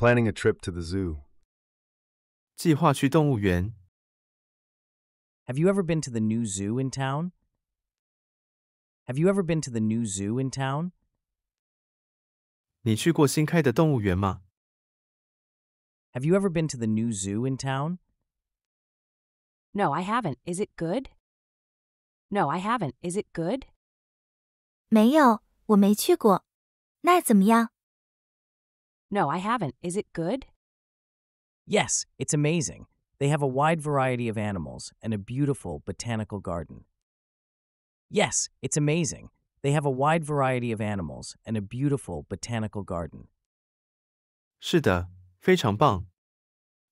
Planning a trip to the zoo. Have you ever been to the new zoo in town? Have you ever been to the new zoo in town? Have you ever been to the new zoo in town? No, I haven't. Is it good? No, I haven't. Is it good? 没有，我没去过。那怎么样？no, I haven't. Is it good? Yes, it's amazing. They have a wide variety of animals and a beautiful botanical garden. Yes, it's amazing. They have a wide variety of animals and a beautiful botanical garden. 是的，非常棒。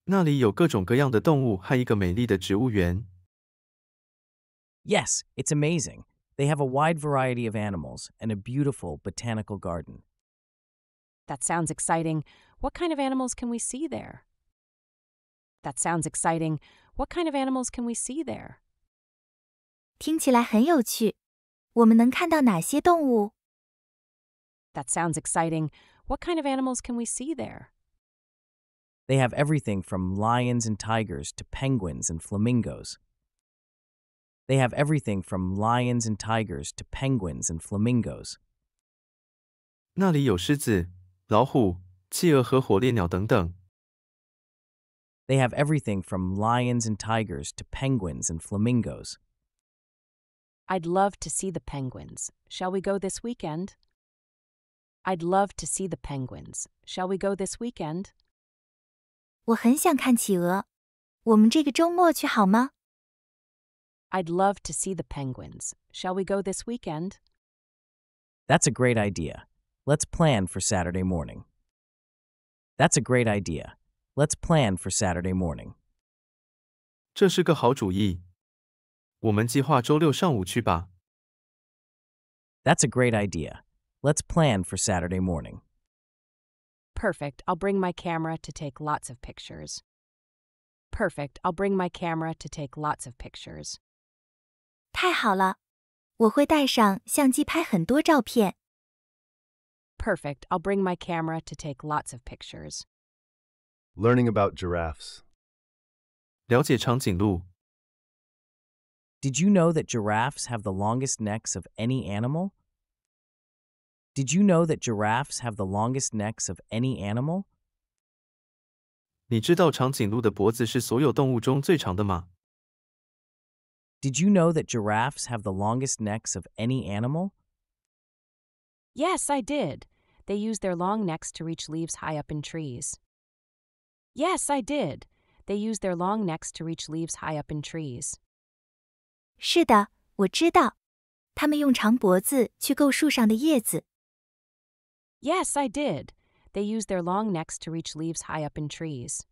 那里有各种各样的动物和一个美丽的植物园。Yes, it's amazing. They have a wide variety of animals and a beautiful botanical garden. That sounds exciting. What kind of animals can we see there? That sounds exciting. What kind of animals can we see there? That sounds exciting. What kind of animals can we see there? They have everything from lions and tigers to penguins and flamingos. They have everything from lions and tigers to penguins and flamingos. 那里有狮子、老虎、企鹅和火烈鸟等等。They have everything from lions and tigers to penguins and flamingos. I'd love to see the penguins. Shall we go this weekend? I'd love to see the penguins. Shall we go this weekend? i would love to see the penguins. Shall we go this weekend? That's a great idea. Let's plan for Saturday morning. That's a great idea. Let's plan for Saturday morning. 这是个好主意。我们计划周六上午去吧。That's a great idea. Let's plan for Saturday morning. Perfect. I'll bring my camera to take lots of pictures. Perfect. I'll bring my camera to take lots of pictures. 太好了，我会带上相机拍很多照片。Perfect, I'll bring my camera to take lots of pictures. Learning about giraffes. 了解长颈鹿 Did you know that giraffes have the longest necks of any animal? Did you know that giraffes have the longest necks of any animal? Did you know that giraffes have the longest necks of any animal? Yes, I did. They use their long necks to reach leaves high up in trees. Yes, I did. They use their long necks to reach leaves high up in trees. 是的，我知道。他们用长脖子去够树上的叶子。Yes, I did. They use their long necks to reach leaves high up in trees.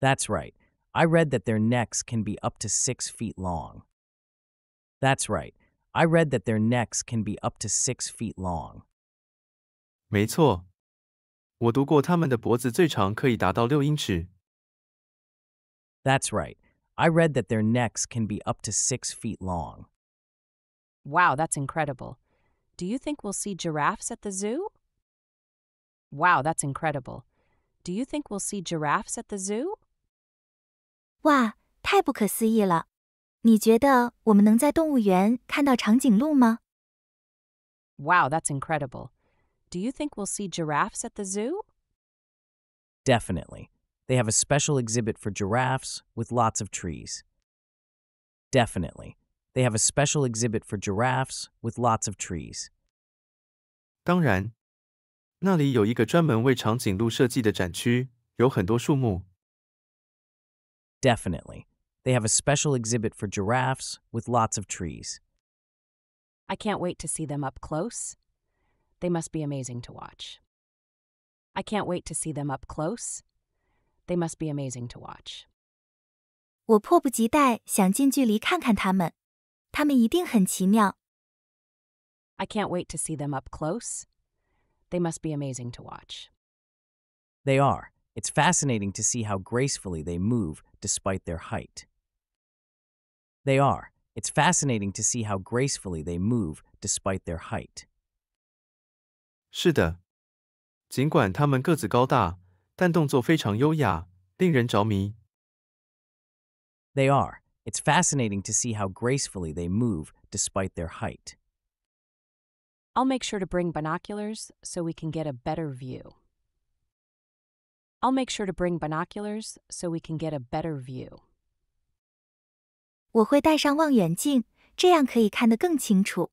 That's right. I read that their necks can be up to six feet long. That's right. I read that their necks can be up to six feet long. 没错，我读过，它们的脖子最长可以达到六英尺。That's right. I read that their necks can be up to six feet long. Wow, that's incredible. Do you think we'll see giraffes at the zoo? Wow, that's incredible. Do you think we'll see giraffes at the zoo? Wow, that's incredible. Do you think we'll see giraffes at the zoo? Definitely. They have a special exhibit for giraffes with lots of trees. Definitely. They have a special exhibit for giraffes with lots of trees. 当然，那里有一个专门为长颈鹿设计的展区，有很多树木。Definitely. They have a special exhibit for giraffes with lots of trees. I can't wait to see them up close. They must be amazing to watch. I can't wait to see them up close. They must be amazing to watch. 我迫不及待想近距离看看它们，它们一定很奇妙。I can't wait to see them up close. They must be amazing to watch. They are. It's fascinating to see how gracefully they move despite their height. They are. It's fascinating to see how gracefully they move despite their height. 是的，尽管他们个子高大，但动作非常优雅，令人着迷。They are. It's fascinating to see how gracefully they move despite their height. I'll make sure to bring binoculars so we can get a better view. I'll make sure to bring binoculars so we can get a better view. 我会带上望远镜，这样可以看得更清楚。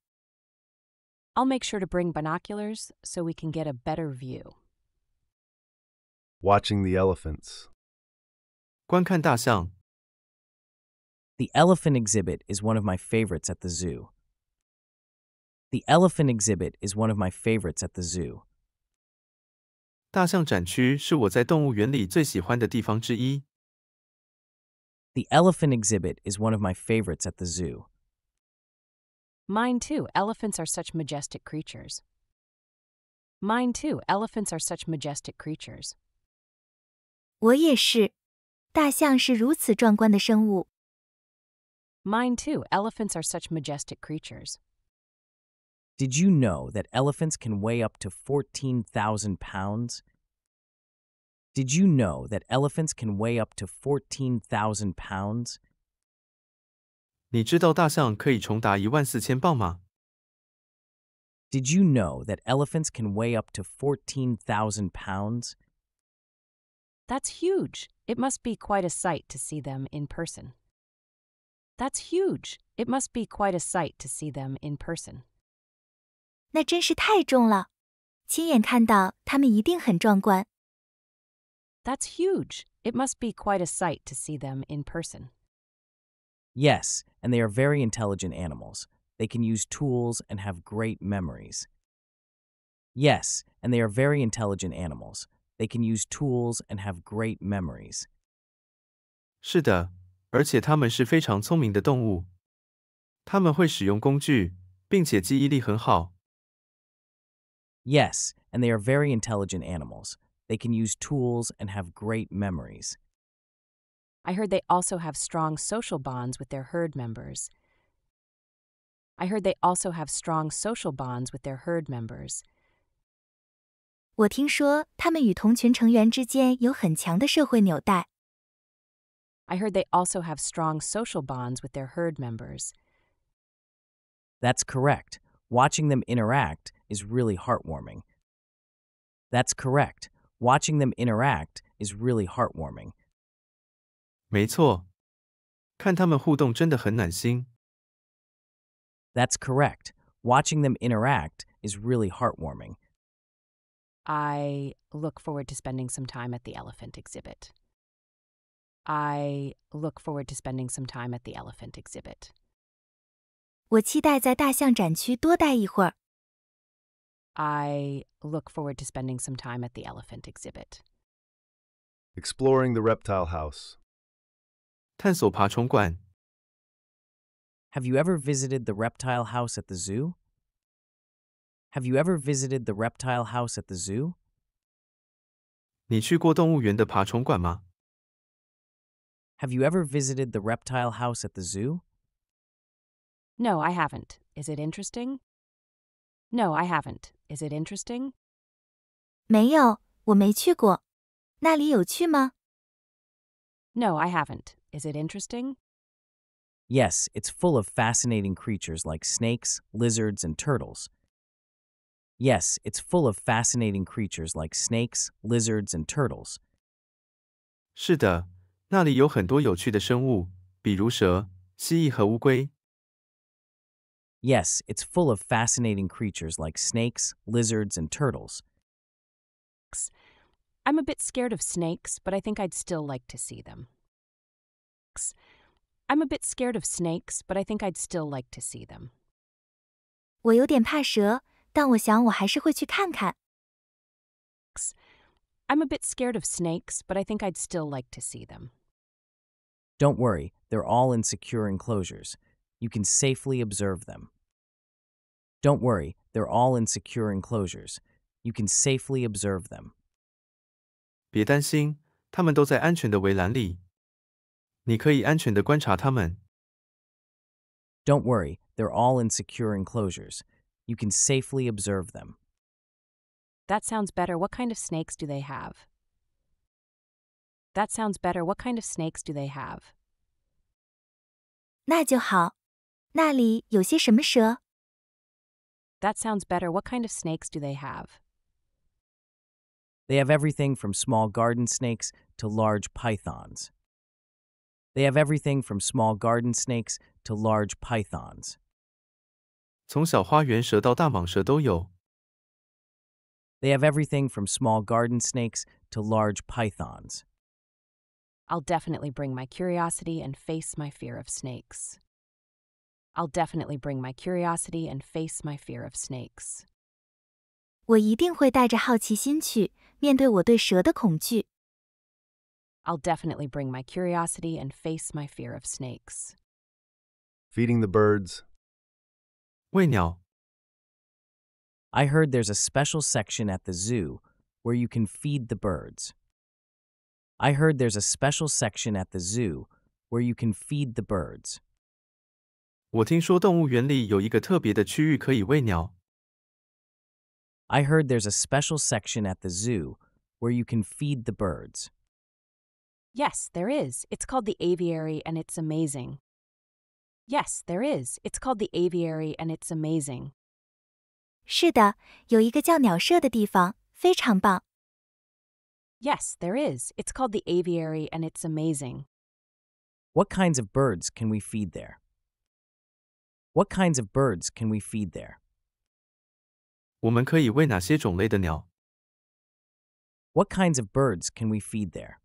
I'll make sure to bring binoculars so we can get a better view. Watching the elephants. 观看大象. The elephant exhibit is one of my favorites at the zoo. The elephant exhibit is one of my favorites at the zoo. 大象展区是我在动物园里最喜欢的地方之一。The elephant exhibit is one of my favorites at the zoo. Mine too, elephants are such majestic creatures. Mine too, elephants are such majestic creatures. 我也是，大象是如此壮观的生物。Mine too, elephants are such majestic creatures. Did you know that elephants can weigh up to 14,000 pounds? Did you know that elephants can weigh up to 14,000 pounds? 你知道大象可以重达一万四千磅吗？Did you know that elephants can weigh up to 14,000 pounds? That's huge. It must be quite a sight to see them in person. That's huge. It must be quite a sight to see them in person. 那真是太重了，亲眼看到它们一定很壮观。That's huge. It must be quite a sight to see them in person. Yes, and they are very intelligent animals. They can use tools and have great memories. Yes, and they are very intelligent animals. They can use tools and have great memories. Yes, and they are very intelligent animals. They can use tools and have great memories. I heard they also have strong social bonds with their herd members. I heard they also have strong social bonds with their herd members. 我听说他们与同群成员之间有很强的社会纽带。I heard they also have strong social bonds with their herd members. That's correct. Watching them interact is really heartwarming. That's correct. Watching them interact is really heartwarming. 没错，看他们互动真的很暖心。That's correct. Watching them interact is really heartwarming. I look forward to spending some time at the elephant exhibit. I look forward to spending some time at the elephant exhibit. I look forward to spending some time at the elephant exhibit. Exploring the reptile house. 探索爬虫馆。Have you ever visited the reptile house at the zoo? Have you ever visited the reptile house at the zoo? 你去过动物园的爬虫馆吗？Have you ever visited the reptile house at the zoo? No, I haven't. Is it interesting? No, I haven't. Is it interesting? 没有，我没去过。那里有趣吗？No, I haven't. Is it interesting? Yes, it's full of fascinating creatures like snakes, lizards, and turtles. Yes, it's full of fascinating creatures like snakes, lizards, and turtles. 是的，那里有很多有趣的生物，比如蛇、蜥蜴和乌龟。Yes, it's full of fascinating creatures like snakes, lizards, and turtles. I'm a bit scared of snakes, but I think I'd still like to see them snakes. I'm a bit scared of snakes, but I think I'd still like to see them. 我有点怕蛇，但我想我还是会去看看。I'm a bit scared of snakes, but I think I'd still like to see them. Don't worry, they're all in secure enclosures. You can safely observe them. Don't worry, they're all in secure enclosures. You can safely observe them. 别担心，它们都在安全的围栏里，你可以安全地观察它们。Don't worry, they're all in secure enclosures. You can safely observe them. That sounds better. What kind of snakes do they have? That sounds better. What kind of snakes do they have? 那就好。那里有些什么蛇？That sounds better. What kind of snakes do they have? They have everything from small garden snakes to large pythons. They have everything from small garden snakes to large pythons. They have everything from small garden snakes to large pythons. I'll definitely bring my curiosity and face my fear of snakes. I'll definitely bring my curiosity and face my fear of snakes. 我一定会带着好奇心去面对我对蛇的恐惧。I'll definitely bring my curiosity and face my fear of snakes. Feeding the birds. 喂鸟. I heard there's a special section at the zoo where you can feed the birds. I heard there's a special section at the zoo where you can feed the birds. I heard there's a special section at the zoo where you can feed the birds. Yes, there is. It's called The Aviary and it's amazing. Yes, there is. It's called The Aviary and it's amazing. Yes, there is. It's called The Aviary and it's amazing. What kinds of birds can we feed there? What kinds of birds can we feed there? What kinds of birds can we feed there?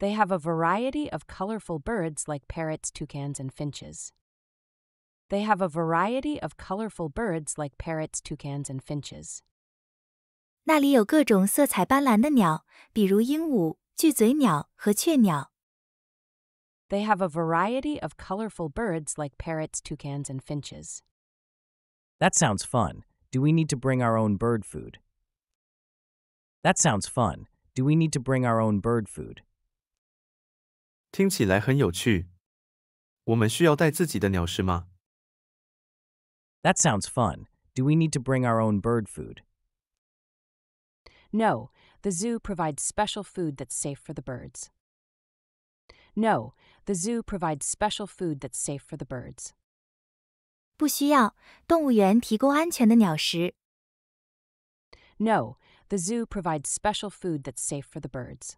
They have a variety of colorful birds like parrots, toucans, and finches. They have a variety of colorful birds like parrots, toucans, and finches. 那里有各种色彩斑斓的鸟，比如鹦鹉、巨嘴鸟和雀鸟。They have a variety of colorful birds like parrots, toucans, and finches. That sounds fun. Do we need to bring our own bird food? That sounds fun. Do we need to bring our own bird food? 听起来很有趣。我们需要带自己的鸟食吗？That sounds fun. Do we need to bring our own bird food? No, the zoo provides special food that's safe for the birds. No, the zoo provides special food that's safe for the birds. 不需要，动物园提供安全的鸟食。No, the zoo provides special food that's safe for the birds.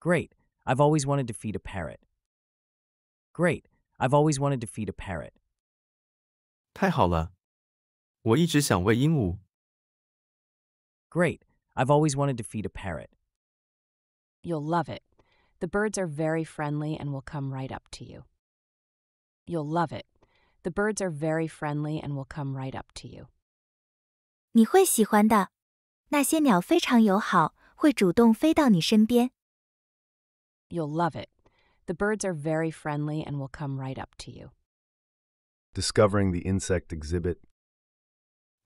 Great. I've always wanted to feed a parrot. Great. I've always wanted to feed a parrot. 太好了，我一直想喂鹦鹉。Great. I've always wanted to feed a parrot. You'll love it. The birds are very friendly and will come right up to you. You'll love it. The birds are very friendly and will come right up to you. You'll love it. The birds are very friendly and will come right up to you. Discovering the insect exhibit.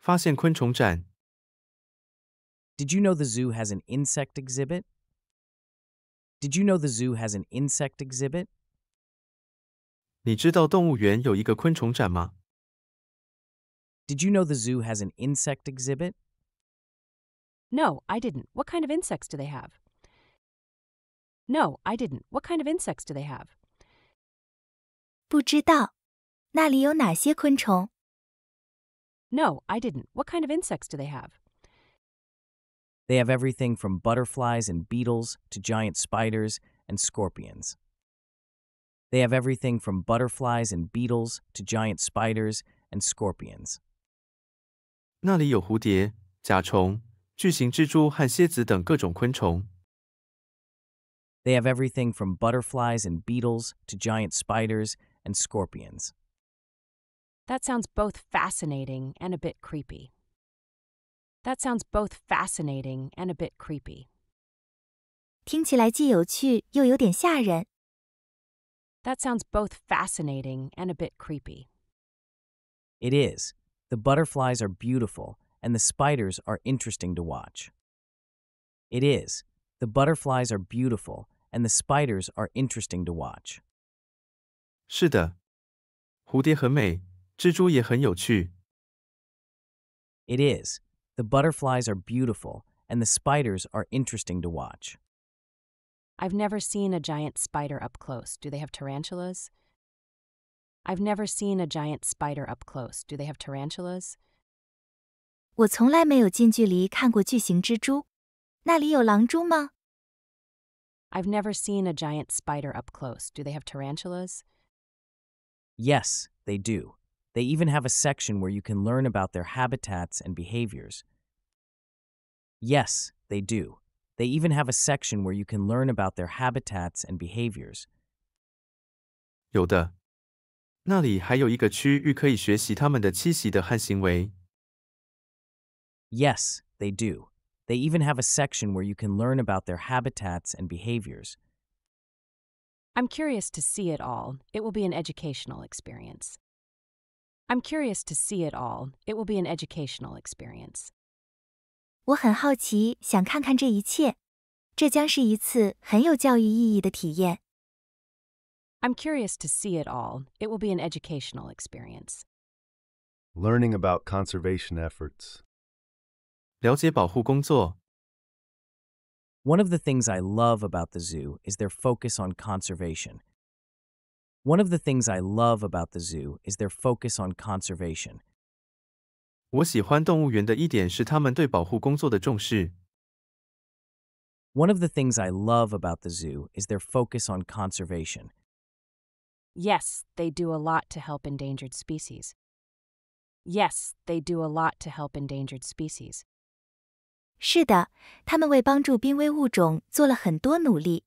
Did you know the zoo has an insect exhibit? Did you know the zoo has an insect exhibit? Did you know the zoo has an insect exhibit? No, I didn't. What kind of insects do they have? No, I didn't. What kind of insects do they have? No, I didn't. What kind of insects do they have? They have everything from butterflies and beetles to giant spiders and scorpions. They have everything from butterflies and beetles to giant spiders and scorpions. 那里有蝴蝶、甲虫、巨型蜘蛛和蝎子等各种昆虫。they have everything from butterflies and beetles to giant spiders and scorpions. That sounds both fascinating and a bit creepy. That sounds both fascinating and a bit creepy. 听起来既有趣又有点吓人。That sounds both fascinating and a bit creepy. It is. The butterflies are beautiful, and the spiders are interesting to watch. It is. The butterflies are beautiful, and the spiders are interesting to watch. it is. The butterflies are beautiful, and the spiders are interesting to watch. I've never seen a giant spider up close. Do they have tarantulas? I've never seen a giant spider up close. Do they have tarantulas? 我从来没有近距离看过巨型蜘蛛。那里有狼蛛吗？I've never seen a giant spider up close. Do they have tarantulas? Yes, they do. They even have a section where you can learn about their habitats and behaviors. Yes, they do. They even have a section where you can learn about their habitats and behaviors. Yes, they do. They even have a section where you can learn about their habitats and behaviors. I'm curious to see it all. It will be an educational experience. I'm curious to see it all. It will be an educational experience. 我很好奇，想看看这一切。这将是一次很有教育意义的体验。I'm curious to see it all. It will be an educational experience. Learning about conservation efforts. 了解保护工作。One of the things I love about the zoo is their focus on conservation. One of the things I love about the zoo is their focus on conservation. 我喜欢动物园的一点是他们对保护工作的重视。One of the things I love about the zoo is their focus on conservation. Yes, they do a lot to help endangered species. Yes, they do a lot to help endangered species. 是的，他们为帮助濒危物种做了很多努力。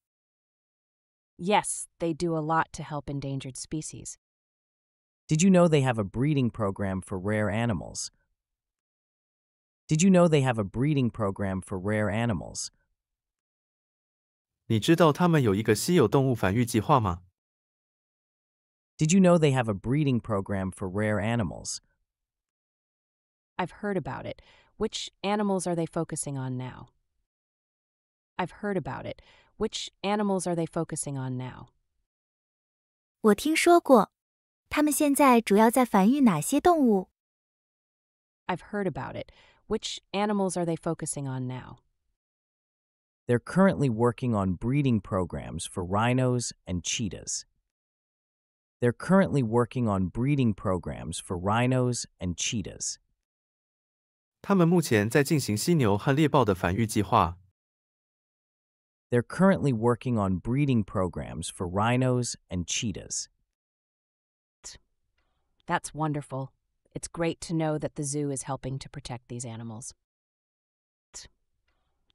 Yes, they do a lot to help endangered species. Did you know they have a breeding program for rare animals? Did you know they have a breeding program for rare animals? 你知道他们有一个稀有动物繁育计划吗？Did you know they have a breeding program for rare animals? I've heard about it. Which animals are they focusing on now? I've heard about it. Which animals are they focusing on now? 我听说过，他们现在主要在繁育哪些动物？I've heard about it. Which animals are they focusing on now? They're currently working on breeding programs for rhinos and cheetahs. They're currently working on breeding programs for rhinos and cheetahs. 他们目前在进行犀牛和猎豹的繁育计划。They're currently working on breeding programs for rhinos and cheetahs. That's wonderful. It's great to know that the zoo is helping to protect these animals.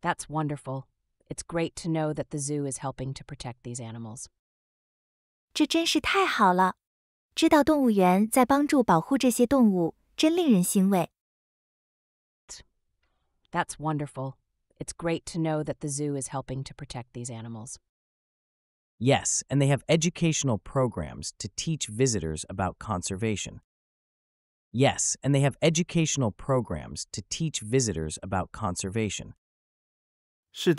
That's wonderful. It's great to know that the zoo is helping to protect these animals. 这真是太好了！知道动物园在帮助保护这些动物，真令人欣慰。that's wonderful. It's great to know that the zoo is helping to protect these animals. Yes, and they have educational programs to teach visitors about conservation. Yes, and they have educational programs to teach visitors about conservation. Yes,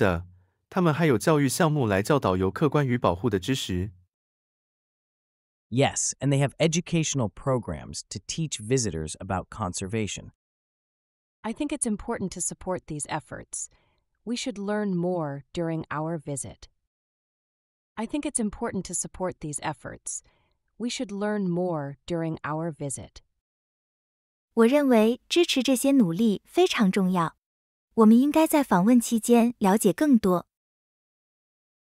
and they have educational programs to teach visitors about conservation. I think it's important to support these efforts. We should learn more during our visit. I think it's important to support these efforts. We should learn more during our visit. 我认为支持这些努力非常重要。我们应该在访问期间了解更多。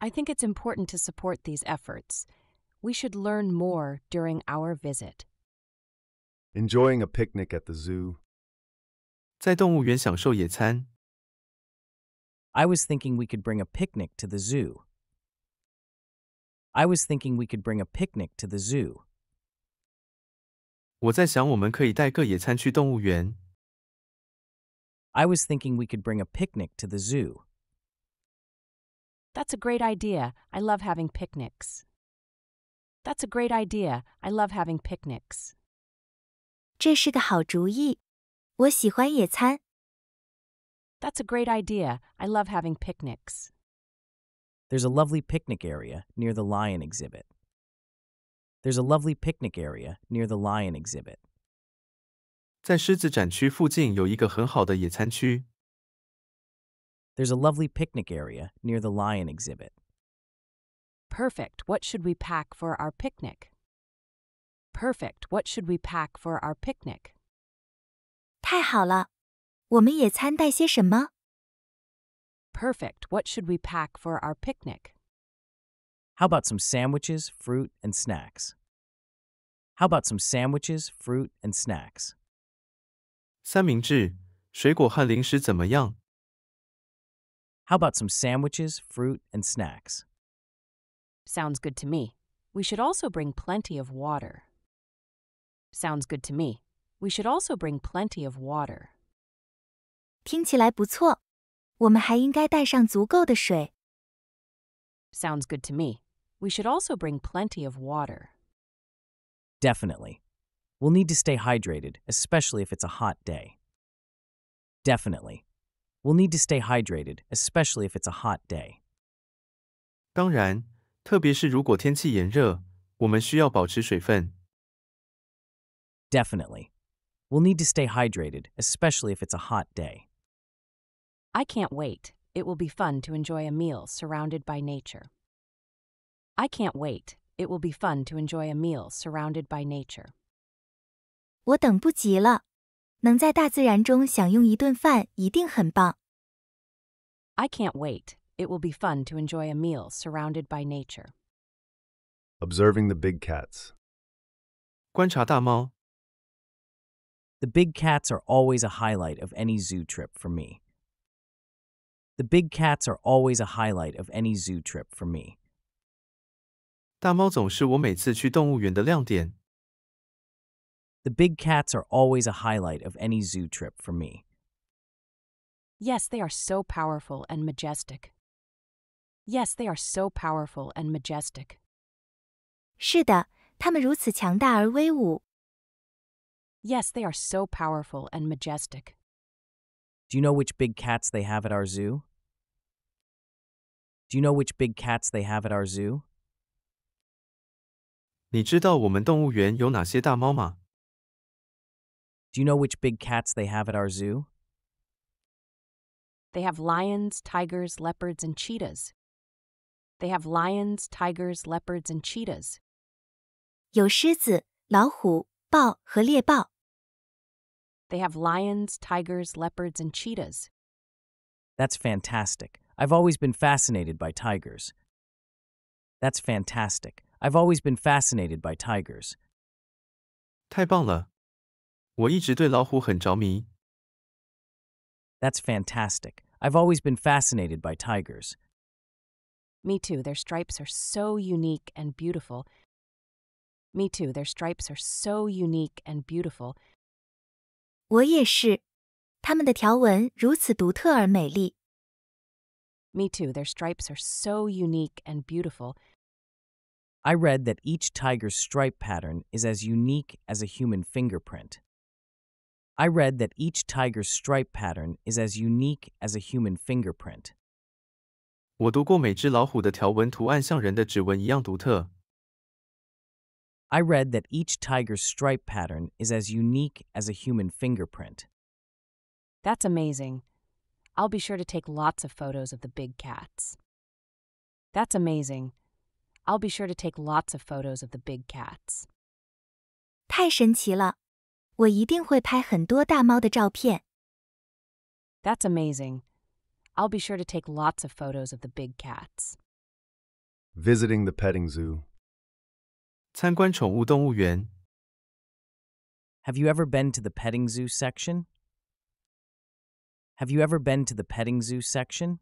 I think it's important to support these efforts. We should learn more during our visit. Enjoying a picnic at the zoo 在动物园享受野餐。I was thinking we could bring a picnic to the zoo. I was thinking we could bring a picnic to the zoo. 我在想我们可以带个野餐去动物园。I was thinking we could bring a picnic to the zoo. That's a great idea. I love having picnics. That's a great idea. I love having picnics. 这是个好主意。that's a great idea. I love having picnics. There's a lovely picnic area near the lion exhibit. There's a lovely picnic area near the lion exhibit. There's a lovely picnic area near the lion exhibit. Perfect. What should we pack for our picnic? Perfect. What should we pack for our picnic? 太好了，我们野餐带些什么？Perfect. What should we pack for our picnic? How about some sandwiches, fruit, and snacks? How about some sandwiches, fruit, and snacks? 三明治、水果和零食怎么样？How about some sandwiches, fruit, and snacks? Sounds good to me. We should also bring plenty of water. Sounds good to me. We should also bring plenty of water. 听起来不错，我们还应该带上足够的水。Sounds good to me. We should also bring plenty of water. Definitely. We'll need to stay hydrated, especially if it's a hot day. Definitely. We'll need to stay hydrated, especially if it's a hot day. 当然，特别是如果天气炎热，我们需要保持水分。Definitely. We'll need to stay hydrated, especially if it's a hot day. I can't wait. It will be fun to enjoy a meal surrounded by nature. I can't wait. It will be fun to enjoy a meal surrounded by nature. 我等不及了，能在大自然中享用一顿饭一定很棒。I can't wait. It will be fun to enjoy a meal surrounded by nature. Observing the big cats. 观察大猫, the big cats are always a highlight of any zoo trip for me. The big cats are always a highlight of any zoo trip for me. 大猫总是我每次去动物园的亮点。The big cats are always a highlight of any zoo trip for me. Yes, they are so powerful and majestic. Yes, they are so powerful and majestic. 是的，它们如此强大而威武。Yes, they are so powerful and majestic. Do you know which big cats they have at our zoo? Do you know which big cats they have at our zoo? Do you know which big cats they have at our zoo? They have lions, tigers, leopards, and cheetahs. They have lions, tigers, leopards, and cheetahs. 有狮子、老虎、豹和猎豹。they have lions, tigers, leopards, and cheetahs. That's fantastic. I've always been fascinated by tigers. That's fantastic. I've always been fascinated by tigers. 太棒了！我一直对老虎很着迷。That's fantastic. I've always been fascinated by tigers. Me too. Their stripes are so unique and beautiful. Me too. Their stripes are so unique and beautiful. 我也是。它们的条纹如此独特而美丽。Me too. Their stripes are so unique and beautiful. I read that each tiger's stripe pattern is as unique as a human fingerprint. I read that each tiger's stripe pattern is as unique as a human fingerprint. 我读过每只老虎的条纹图案像人的指纹一样独特。I read that each tiger's stripe pattern is as unique as a human fingerprint. That's amazing. I'll be sure to take lots of photos of the big cats. That's amazing. I'll be sure to take lots of photos of the big cats. That's amazing. I'll be sure to take lots of photos of the big cats. Visiting the petting zoo. Have you ever been to the petting zoo section? Have you ever been to the petting zoo section?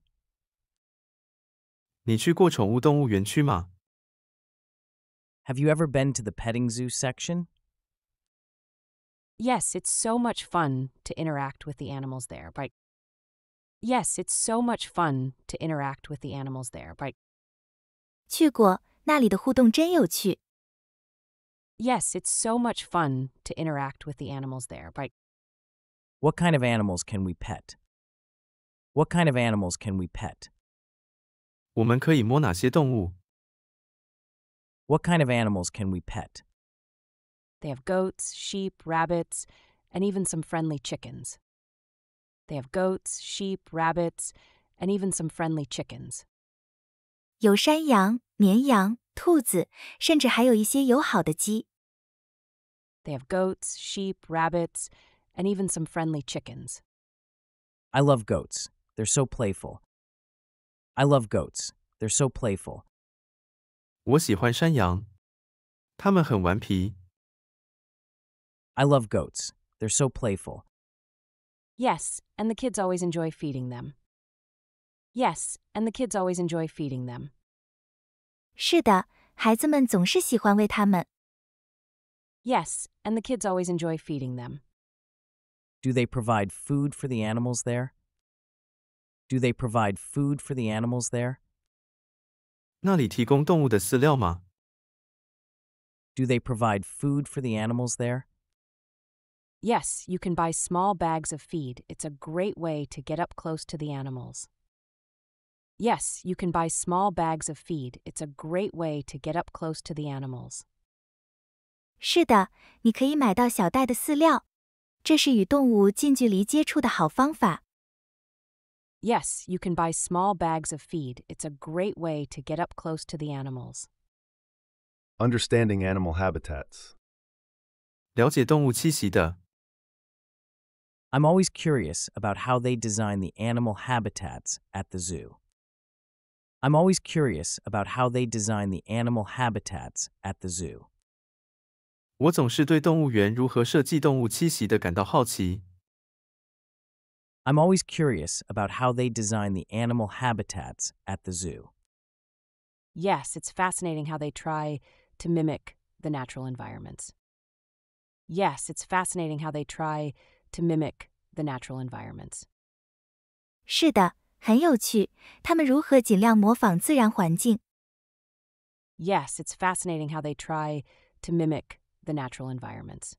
Have you ever been to the petting zoo section? Yes, it's so much fun to interact with the animals there. Right. Yes, it's so much fun to interact with the animals there. Right. 去过那里的互动真有趣。yes, it's so much fun to interact with the animals there. But what kind of animals can we pet? What kind of animals can we pet? What kind of animals can we pet? They have goats, sheep, rabbits, and even some friendly chickens. They have goats, sheep, rabbits, and even some friendly chickens. 有山羊、绵羊、兔子，甚至还有一些友好的鸡。they have goats, sheep, rabbits, and even some friendly chickens. I love goats. They're so playful. I love goats. They're so playful. I love goats. They're so playful. Yes, and the kids always enjoy feeding them. Yes, and the kids always enjoy feeding them. 是的，孩子们总是喜欢喂它们。Yes, and the kids always enjoy feeding them. Do they provide food for the animals there? Do they provide food for the animals there? Do they provide food for the animals there? Yes, you can buy small bags of feed. It's a great way to get up close to the animals. Yes, you can buy small bags of feed. It's a great way to get up close to the animals. 是的，你可以买到小袋的饲料，这是与动物近距离接触的好方法。Yes, you can buy small bags of feed. It's a great way to get up close to the animals. Understanding animal habitats. 了解动物栖息的。I'm always curious about how they design the animal habitats at the zoo. I'm always curious about how they design the animal habitats at the zoo. 我总是对动物园如何设计动物栖息的感到好奇。I'm always curious about how they design the animal habitats at the zoo. Yes, it's fascinating how they try to mimic the natural environments. Yes, it's fascinating how they try to mimic the natural environments. 是的，很有趣，他们如何尽量模仿自然环境。Yes, it's fascinating how they try to mimic the natural environments.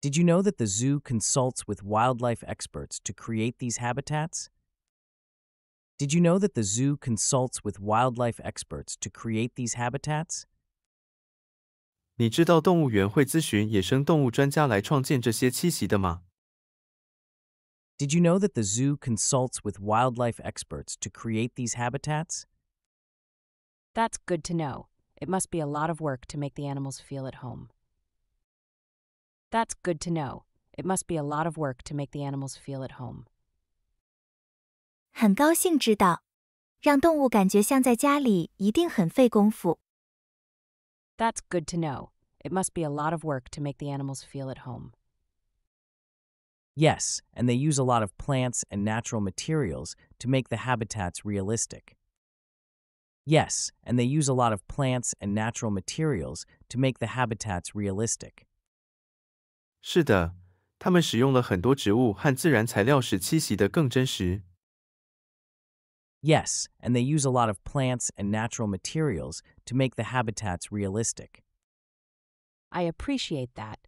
Did you know that the zoo consults with wildlife experts to create these habitats? Did you know that the zoo consults with wildlife experts to create these habitats? 你知道动物园会咨询野生动物专家来创建这些栖息的吗？Did you know that the zoo consults with wildlife experts to create these habitats? That's good to know. It must be a lot of work to make the animals feel at home. That's good to know. It must be a lot of work to make the animals feel at home. 很高兴知道，让动物感觉像在家里一定很费功夫。That's good to know. It must be a lot of work to make the animals feel at home. Yes, and they use a lot of plants and natural materials to make the habitats realistic. Yes, and they use a lot of plants and natural materials to make the habitats realistic. Yes, and they use a lot of plants and natural materials to make the habitats realistic. I appreciate that.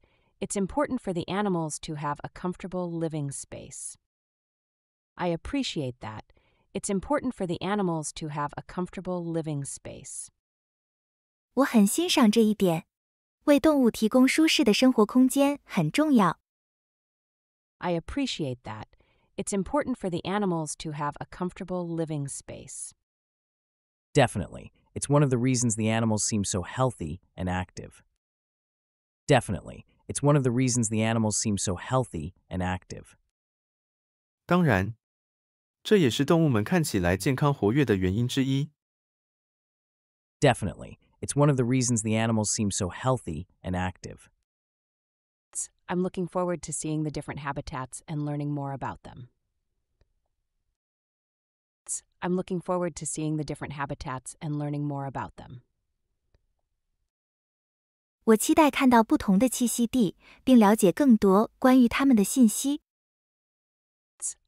It's important for the animals to have a comfortable living space. I appreciate that it's important for the animals to have a comfortable living space. 我很欣赏这一点，为动物提供舒适的生活空间很重要。I appreciate that. It's important for the animals to have a comfortable living space. Definitely. It's one of the reasons the animals seem so healthy and active. Definitely. It's one of the reasons the animals seem so healthy and active. 当然,这也是动物们看起来健康活跃的原因之一。Definitely, it's one of the reasons the animals seem so healthy and active. I'm looking forward to seeing the different habitats and learning more about them. I'm looking forward to seeing the different habitats and learning more about them. 我期待看到不同的栖息地，并了解更多关于它们的信息。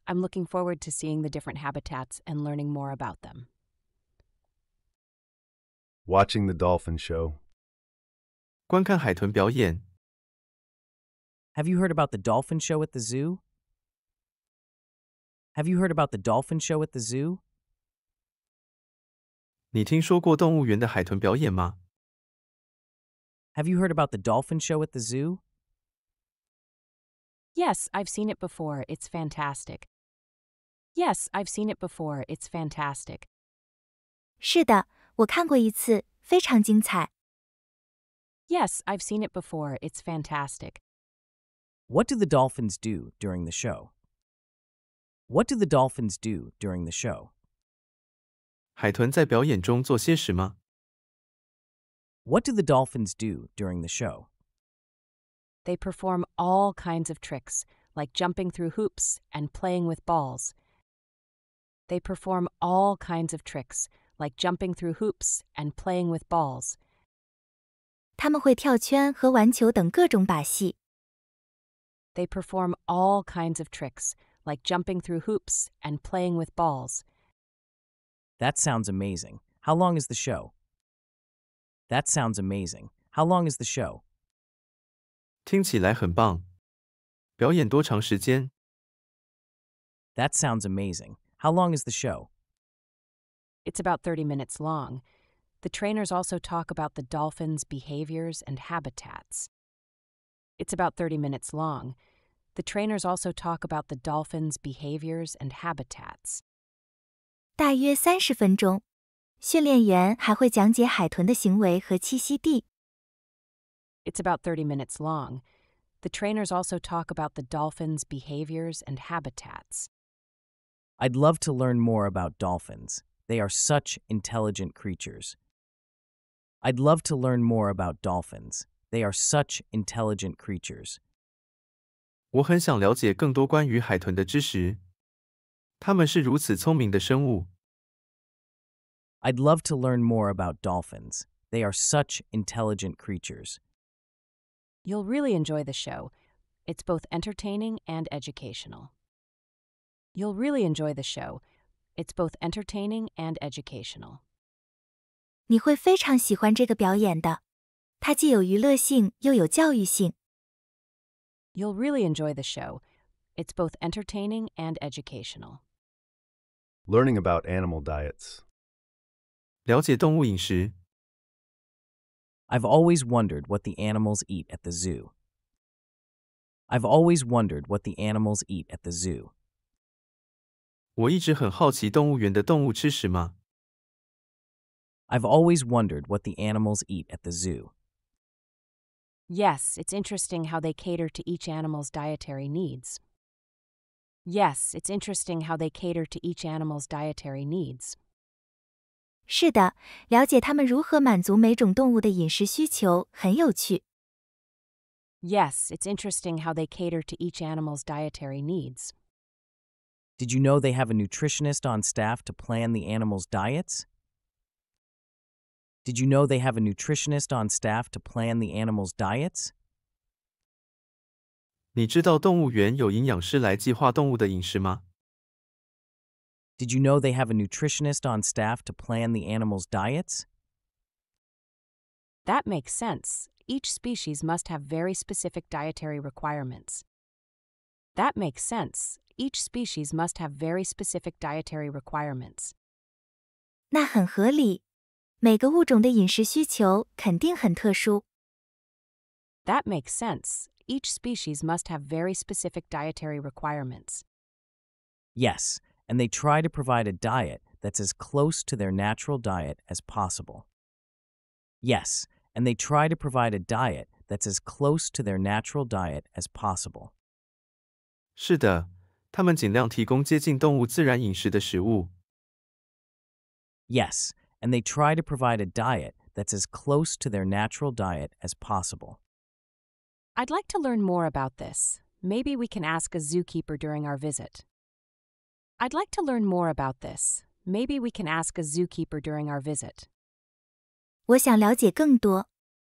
I'm looking forward to seeing the different habitats and learning more about them. Watching the dolphin show. Have you heard about the dolphin show at the zoo? Have you heard about the dolphin show at the zoo? Have you heard about the dolphin show at the zoo? Yes, I've seen it before. It's fantastic. Yes, I've seen it before. It's fantastic. Yes, i I've seen it before. It's fantastic. What do the dolphins do during the show? What do the dolphins do during the show? What do the dolphins do during the show? They perform all kinds of tricks, like jumping through hoops and playing with balls. They perform all kinds of tricks, like jumping through hoops and playing with balls. They perform all kinds of tricks, like jumping through hoops and playing with balls. That sounds amazing. How long is the show? That sounds amazing. How long is the show? 听起来很棒。表演多长时间? That sounds amazing. How long is the show? It's about 30 minutes long. The trainers also talk about the dolphins' behaviors and habitats. It's about 30 minutes long. The trainers also talk about the dolphins' behaviors and habitats. It's about 30 minutes long. The trainers also talk about the dolphins' behaviors and habitats. I'd love to learn more about dolphins. They are such intelligent creatures. I'd love to learn more about dolphins. They are such intelligent creatures. 我很想了解更多关于海豚的知识。它们是如此聪明的生物。I'd love to learn more about dolphins. They are such intelligent creatures. You'll really enjoy the show. It's both entertaining and educational. You'll really enjoy the show. It's both entertaining and educational. 你会非常喜欢这个表演的，它既有娱乐性又有教育性。You'll really enjoy the show. It's both entertaining and educational. Learning about animal diets. 了解动物饮食。I've always wondered what the animals eat at the zoo. I've always wondered what the animals eat at the zoo. 我一直很好奇动物园的动物吃什么。I've always wondered what the animals eat at the zoo. Yes, it's interesting how they cater to each animal's dietary needs. Yes, it's interesting how they cater to each animal's dietary needs. 是的，了解他们如何满足每种动物的饮食需求很有趣。Yes, it's interesting how they cater to each animal's dietary needs. Did you know they have a nutritionist on staff to plan the animals' diets? Did you know they have a nutritionist on staff to plan the animals' diets? 你知道动物园有营养师来计划动物的饮食吗？Did you know they have a nutritionist on staff to plan the animals' diets? That makes sense. Each species must have very specific dietary requirements. That makes sense each species must have very specific dietary requirements. That makes sense. Each species must have very specific dietary requirements. Yes, and they try to provide a diet that's as close to their natural diet as possible. Yes, and they try to provide a diet that's as close to their natural diet as possible. 是的，他们尽量提供接近动物自然饮食的食物。Yes, and they try to provide a diet that's as close to their natural diet as possible. I'd like to learn more about this. Maybe we can ask a zookeeper during our visit. I'd like to learn more about this. Maybe we can ask a zookeeper during our visit. 我想了解更多，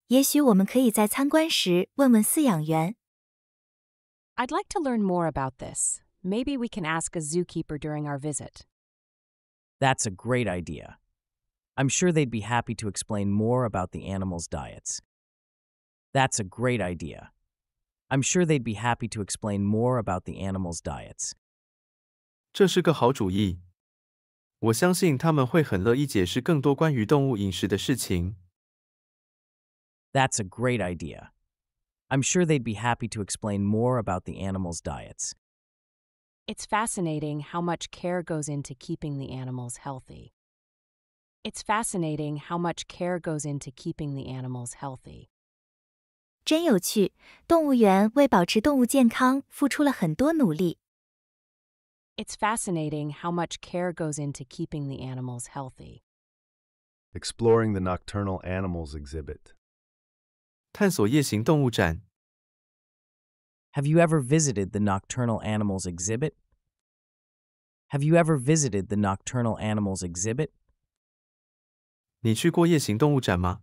也许我们可以在参观时问问饲养员。I'd like to learn more about this. Maybe we can ask a zookeeper during our visit. That's a great idea. I'm sure they'd be happy to explain more about the animals' diets. That's a great idea. I'm sure they'd be happy to explain more about the animals' diets. 这是个好主意。我相信他们会很乐意解释更多关于动物饮食的事情。That's a great idea. I'm sure they'd be happy to explain more about the animals' diets. It's fascinating how much care goes into keeping the animals healthy. It's fascinating how much care goes into keeping the animals healthy. 真有趣，动物园为保持动物健康付出了很多努力。It's fascinating how much care goes into keeping the animals healthy. Exploring the nocturnal animals exhibit. 探索夜行动物展 have you ever visited the Nocturnal Animals exhibit? Have you ever visited the Nocturnal Animals exhibit? 你去过夜行动物展吗?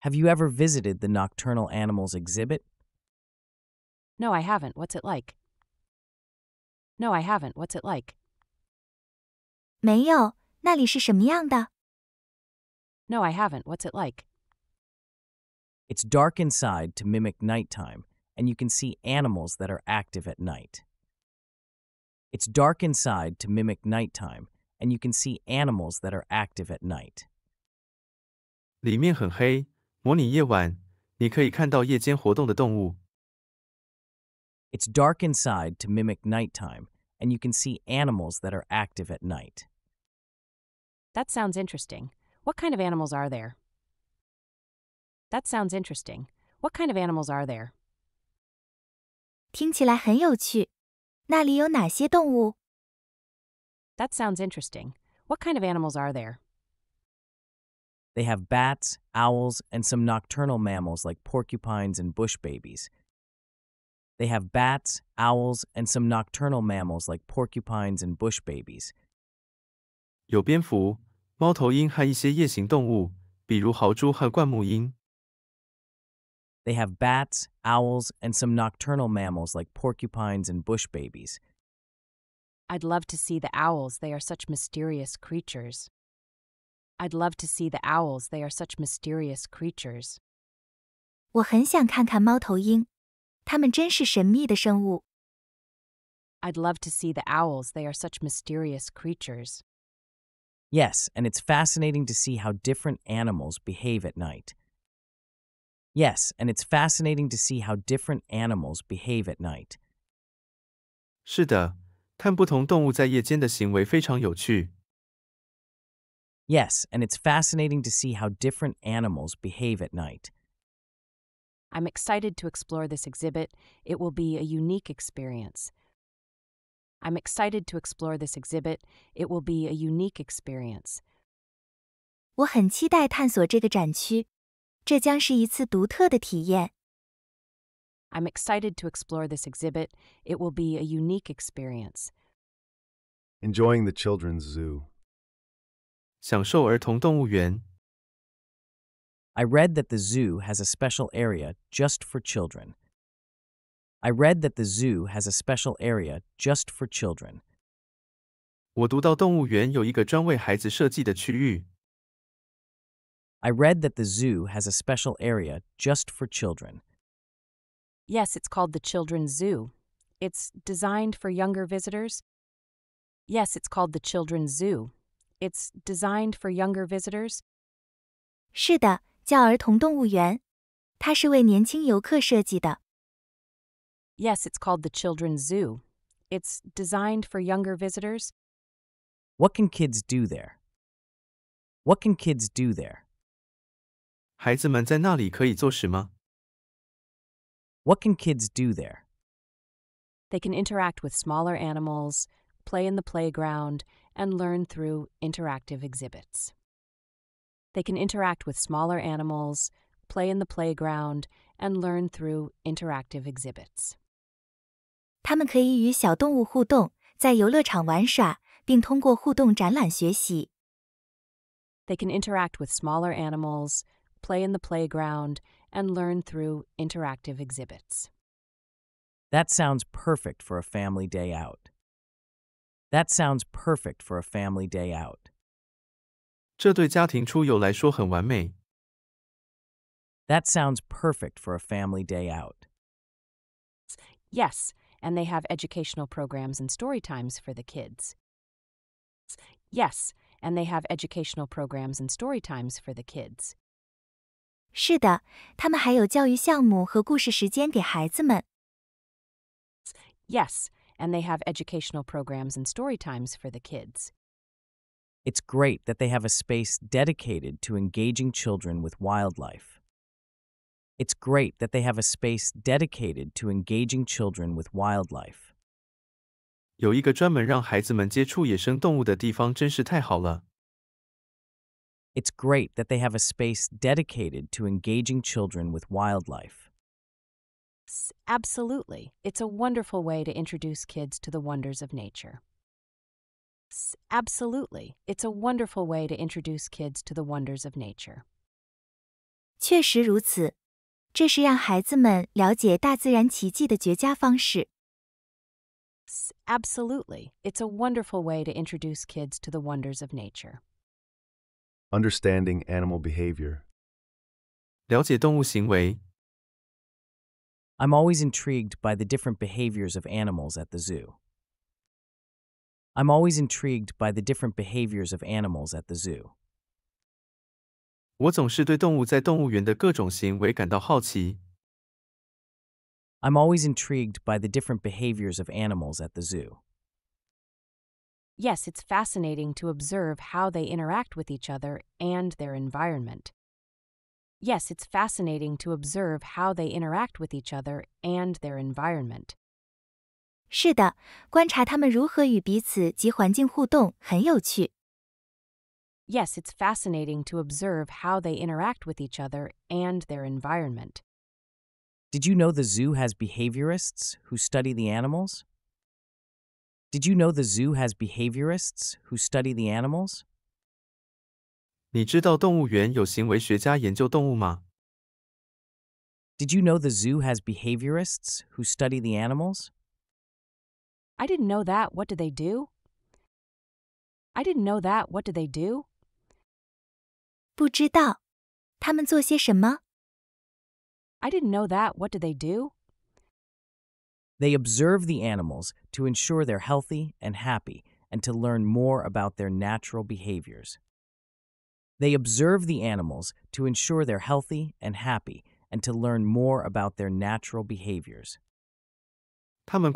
Have you ever visited the Nocturnal Animals exhibit? No, I haven't. What's it like? No, I haven't. What's it like? No, I haven't. What's it like? It's dark inside to mimic nighttime and you can see animals that are active at night. It's dark inside to mimic nighttime, and you can see animals that are active at night. It's dark inside to mimic nighttime, and you can see animals that are active at night. That sounds interesting. What kind of animals are there? That sounds interesting. What kind of animals are there? 听起来很有趣。那里有哪些动物？That sounds interesting. What kind of animals are there? They have bats, owls, and some nocturnal mammals like porcupines and bush babies. They have bats, owls, and some nocturnal mammals like porcupines and bush babies. 有蝙蝠、猫头鹰和一些夜行动物，比如豪猪和灌木鹰。they have bats, owls, and some nocturnal mammals like porcupines and bush babies. I'd love to see the owls, they are such mysterious creatures. I'd love to see the owls, they are such mysterious creatures. 我很想看看猫头鹰，它们真是神秘的生物。I'd love to see the owls, they are such mysterious creatures. Yes, and it's fascinating to see how different animals behave at night. Yes, and it's fascinating to see how different animals behave at night. Yes, and it's fascinating to see how different animals behave at night. I'm excited to explore this exhibit. It will be a unique experience. I'm excited to explore this exhibit. It will be a unique experience. 我很期待探索这个展区，这将是一次独特的体验。I'm excited to explore this exhibit. It will be a unique experience. Enjoying the children's zoo. 享受儿童动物园。I read that the zoo has a special area just for children. I read that the zoo has a special area just for children. 我读到动物园有一个专为孩子设计的区域。I read that the zoo has a special area just for children. Yes, it's called the Children's Zoo. It's designed for younger visitors. Yes, it's called the Children's Zoo. It's designed for younger visitors. 是的，叫儿童动物园，它是为年轻游客设计的。Yes, it's called the Children's Zoo. It's designed for younger visitors. What can kids do there? What can kids do there? 孩子们在那里可以做什么？What can kids do there? They can interact with smaller animals, play in the playground, and learn through interactive exhibits. They can interact with smaller animals, play in the playground, and learn through interactive exhibits. 他们可以与小动物互动，在游乐场玩耍，并通过互动展览学习。They can interact with smaller animals, play in the playground, and learn through interactive exhibits. That sounds perfect for a family day out. That sounds perfect for a family day out. That sounds perfect for a family day out. Yes, and they have educational programs and story times for the kids. Yes, and they have educational programs and story times for the kids. 是的，他们还有教育项目和故事时间给孩子们。Yes, and they have educational programs and story times for the kids. It's great that they have a space dedicated to engaging children with wildlife. It's great that they have a space dedicated to engaging children with wildlife. 有一个专门让孩子们接触野生动物的地方真是太好了。it's great that they have a space dedicated to engaging children with wildlife. Absolutely. It's a wonderful way to introduce kids to the wonders of nature. Absolutely. It's a wonderful way to introduce kids to the wonders of nature. 确实如此，这是让孩子们了解大自然奇迹的绝佳方式。Absolutely. It's a wonderful way to introduce kids to the wonders of nature. Understanding animal behavior. i am always intrigued by the different behaviors of animals at the zoo. I'm always intrigued by the different behaviors of animals at the zoo. i am always intrigued by the different behaviors of animals at the zoo. Yes, it's fascinating to observe how they interact with each other and their environment. Yes, it's fascinating to observe how they interact with each other and their environment. 是的，观察他们如何与彼此及环境互动很有趣。Yes, it's fascinating to observe how they interact with each other and their environment. Did you know the zoo has behaviorists who study the animals? Did you know the zoo has behaviorists who study the animals? Did you know the zoo has behaviorists who study the animals? I didn't know that. What do they do? I didn't know that. What do they do? 不知道，他们做些什么？I didn't know that. What do they do? They observe the animals to ensure they're healthy and happy and to learn more about their natural behaviors. They observe the animals to ensure they're healthy and happy and to learn more about their natural behaviors. They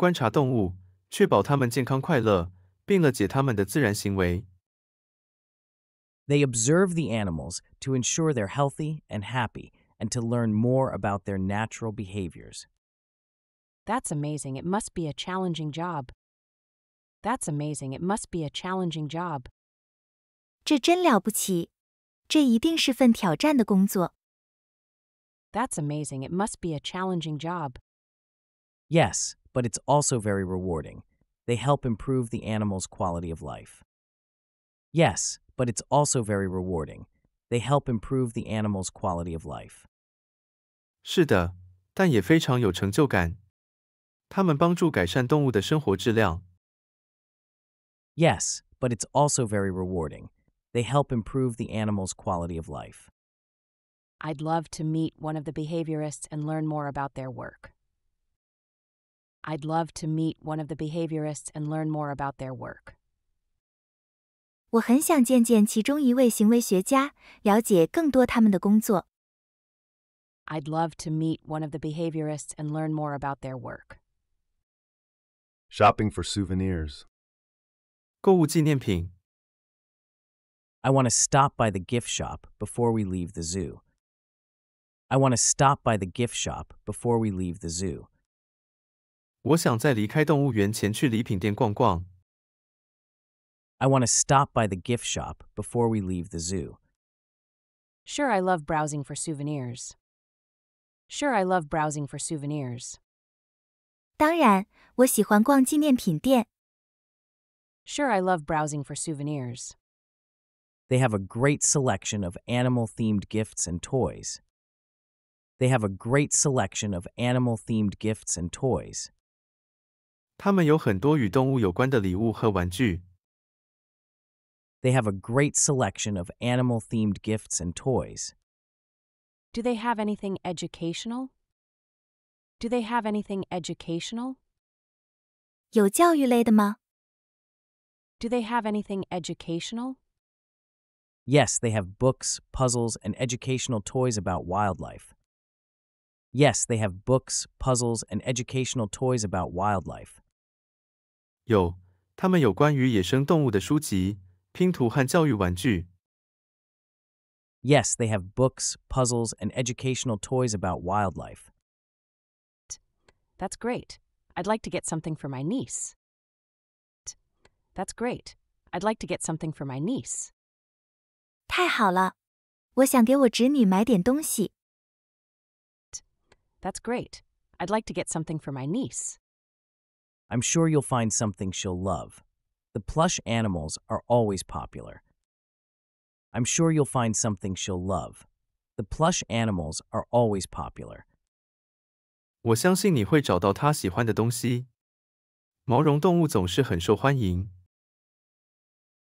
observe the animals to ensure they're healthy and happy and to learn more about their natural behaviors. That's amazing. It must be a challenging job. That's amazing. It must be a challenging job. 这真了不起，这一定是份挑战的工作。That's amazing. It must be a challenging job. Yes, but it's also very rewarding. They help improve the animal's quality of life. Yes, but it's also very rewarding. They help improve the animal's quality of life. 是的，但也非常有成就感。它们帮助改善动物的生活质量。Yes, but it's also very rewarding. They help improve the animal's quality of life. I'd love to meet one of the behaviorists and learn more about their work. I'd love to meet one of the behaviorists and learn more about their work. 我很想见见其中一位行为学家，了解更多他们的工作。I'd love to meet one of the behaviorists and learn more about their work. Shopping for souvenirs. I want to stop by the gift shop before we leave the zoo. I want to stop by the gift shop before we leave the zoo. I want to stop by the gift shop before we leave the zoo. Sure, I love browsing for souvenirs. Sure, I love browsing for souvenirs. 当然，我喜欢逛纪念品店。Sure, I love browsing for souvenirs. They have a great selection of animal themed gifts and toys. They have a great selection of animal themed gifts and toys. 他们有很多与动物有关的礼物和玩具。They have a great selection of animal themed gifts and toys. Do they have anything educational? Do they have anything educational? 有教育类的吗? Do they have anything educational? Yes, they have books, puzzles, and educational toys about wildlife. Yes, they have books, puzzles, and educational toys about wildlife. 有，他们有关于野生动物的书籍、拼图和教育玩具。Yes, they have books, puzzles, and educational toys about wildlife. That's great. I'd like to get something for my niece. That's great. I'd like to get something for my niece. 太好了，我想给我侄女买点东西。That's great. I'd like to get something for my niece. I'm sure you'll find something she'll love. The plush animals are always popular. I'm sure you'll find something she'll love. The plush animals are always popular. 我相信你会找到他喜欢的东西。毛绒动物总是很受欢迎。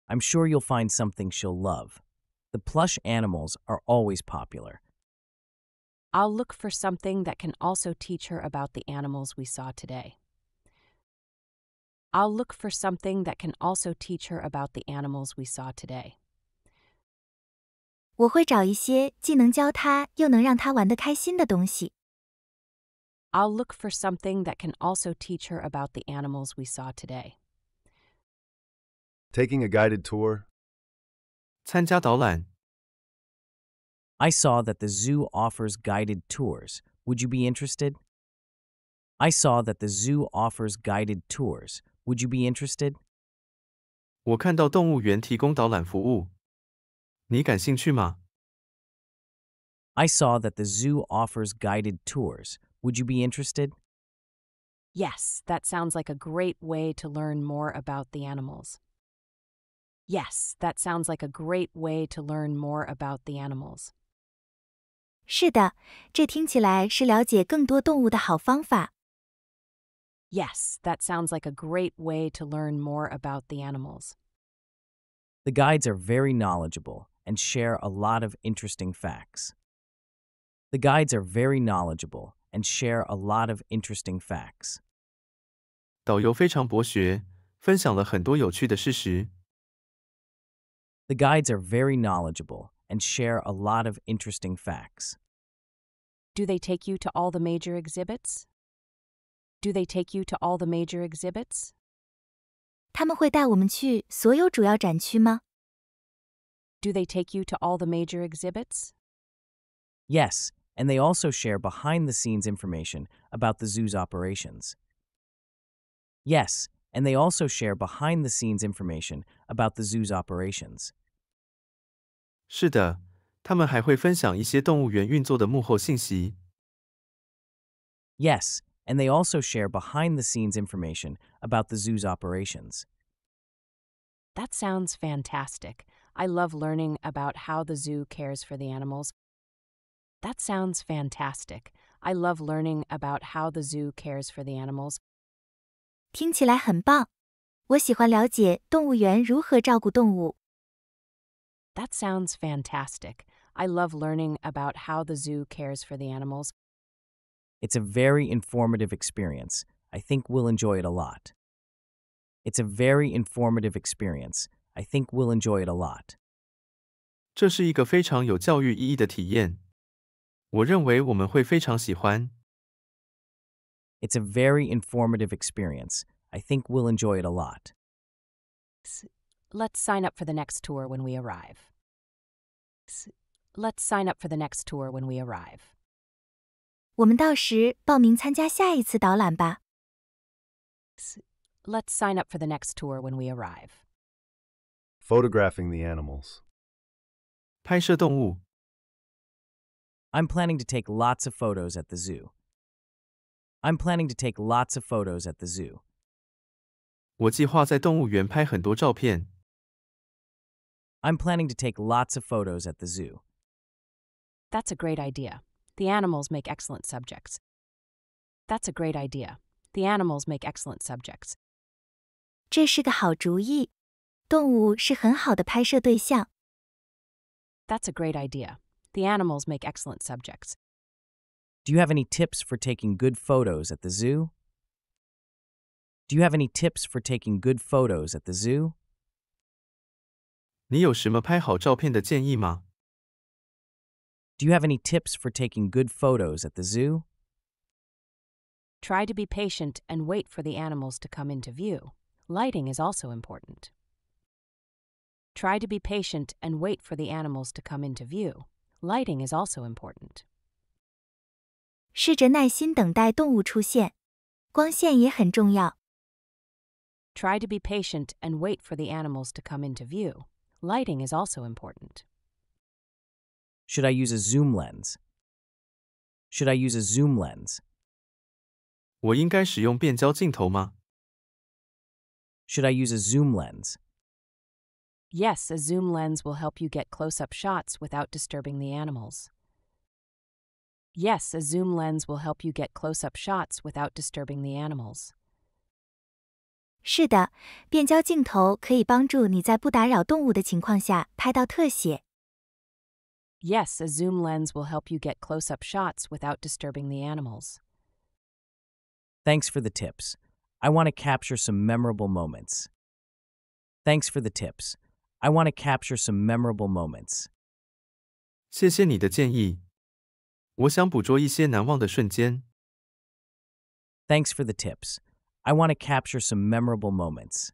I'm sure you'll find something she'll love. The plush animals are always popular. I'll look for something that can also teach her about the animals we saw today. I'll look for something that can also teach her about the animals we saw today. 我会找一些既能教她又能让她玩得开心的东西。I'll look for something that can also teach her about the animals we saw today. Taking a guided tour. I saw that the zoo offers guided tours. Would you be interested? I saw that the zoo offers guided tours. Would you be interested? I saw that the zoo offers guided tours. Would you be interested? Yes, that sounds like a great way to learn more about the animals. Yes, that sounds like a great way to learn more about the animals. Yes, that sounds like a great way to learn more about the animals. The guides are very knowledgeable and share a lot of interesting facts. The guides are very knowledgeable and share a lot of interesting facts. The guides are very knowledgeable and share a lot of interesting facts. Do they take you to all the major exhibits? Do they take you to all the major exhibits? Do they take you to all the major exhibits? Yes, and they also share behind the scenes information about the zoo's operations. Yes, and they also share behind the scenes information about the zoo's operations. Yes, and they also share behind the scenes information about the zoo's operations. That sounds fantastic. I love learning about how the zoo cares for the animals that sounds fantastic. I love learning about how the zoo cares for the animals. 听起来很棒，我喜欢了解动物园如何照顾动物。That sounds fantastic. I love learning about how the zoo cares for the animals. It's a very informative experience. I think we'll enjoy it a lot. It's a very informative experience. I think we'll enjoy it a lot. 这是一个非常有教育意义的体验，我认为我们会非常喜欢。It's a very informative experience. I think we'll enjoy it a lot. Let's sign up for the next tour when we arrive. Let's sign up for the next tour when we arrive. 我们到时报名参加下一次导览吧。Let's sign up for the next tour when we arrive. Photographing the animals. 拍摄动物。I'm planning to take lots of photos at the zoo. I'm planning to take lots of photos at the zoo. i am planning to take lots of photos at the zoo. That's a great idea. The animals make excellent subjects. That's a great idea. The animals make excellent subjects. 这是个好主意。动物是很好的拍摄对象。That's a great idea. The animals make excellent subjects. Do you have any tips for taking good photos at the zoo? Do you have any tips for taking good photos at the zoo? Do you have any tips for taking good photos at the zoo? Try to be patient and wait for the animals to come into view. Lighting is also important. Try to be patient and wait for the animals to come into view. Lighting is also important. 试着耐心等待动物出现，光线也很重要。Try to be patient and wait for the animals to come into view. Lighting is also important. Should I use a zoom lens? Should I use a zoom lens? 我应该使用变焦镜头吗？Should I use a zoom lens? Yes, a zoom lens will help you get close up shots without disturbing the animals. Yes, a zoom lens will help you get close up shots without disturbing the animals. 是的，变焦镜头可以帮助你在不打扰动物的情况下拍到特写。Yes, a zoom lens will help you get close up shots without disturbing the animals. Thanks for the tips. I want to capture some memorable moments. Thanks for the tips. I want to capture some memorable moments. 谢谢你的建议，我想捕捉一些难忘的瞬间。Thanks for the tips. I want to capture some memorable moments.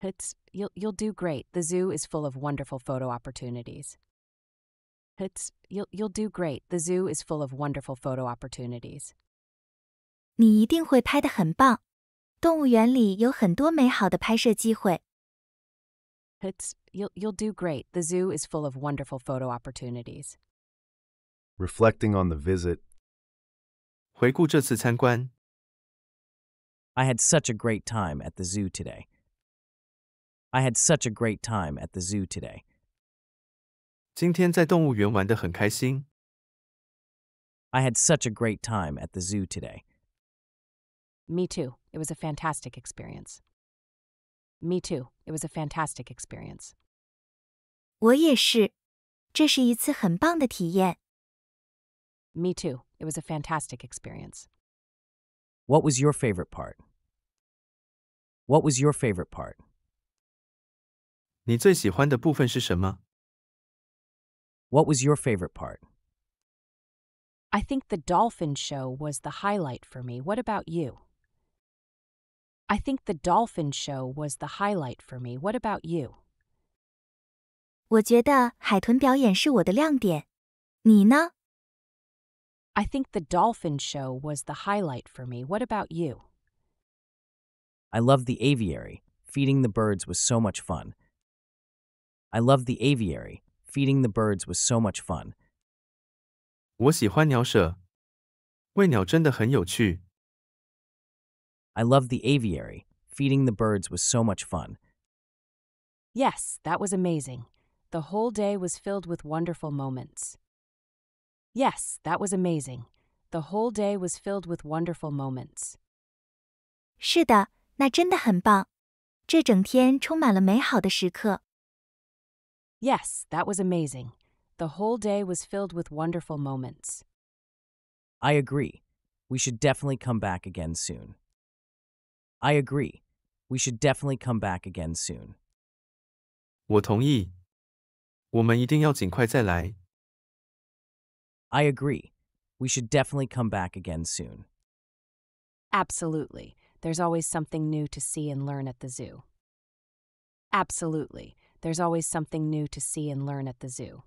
It's, you'll, you'll do great. The zoo is full of wonderful photo opportunities. It's, you'll, you'll do great. The zoo is full of wonderful photo opportunities. 你一定会拍得很棒。动物园里有很多美好的拍摄机会。it's you'll you'll do great. The zoo is full of wonderful photo opportunities. Reflecting on the visit. 回顾这次参观, I had such a great time at the zoo today. I had such a great time at the zoo today. I had such a great time at the zoo today. Me too. It was a fantastic experience. Me too. It was a fantastic experience. 我也是，这是一次很棒的体验。Me too. It was a fantastic experience. What was your favorite part? What was your favorite part? What was your favorite part? I think the dolphin show was the highlight for me. What about you? I think the dolphin show was the highlight for me. What about you? I think the dolphin show was the highlight for me. What about you? I loved the aviary. Feeding the birds was so much fun. I loved the aviary. Feeding the birds was so much fun. 我喜欢鸟舍，喂鸟真的很有趣。I loved the aviary. Feeding the birds was so much fun. Yes, that was amazing. The whole day was filled with wonderful moments. Yes, that was amazing. The whole day was filled with wonderful moments. 是的，那真的很棒。这整天充满了美好的时刻。Yes, that was amazing. The whole day was filled with wonderful moments. I agree. We should definitely come back again soon. I agree. We should definitely come back again soon. 我同意。我们一定要尽快再来。I agree. We should definitely come back again soon. Absolutely. There's always something new to see and learn at the zoo. Absolutely. There's always something new to see and learn at the zoo.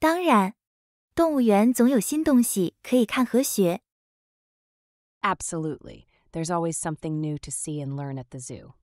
当然，动物园总有新东西可以看和学。Absolutely. There's always something new to see and learn at the zoo.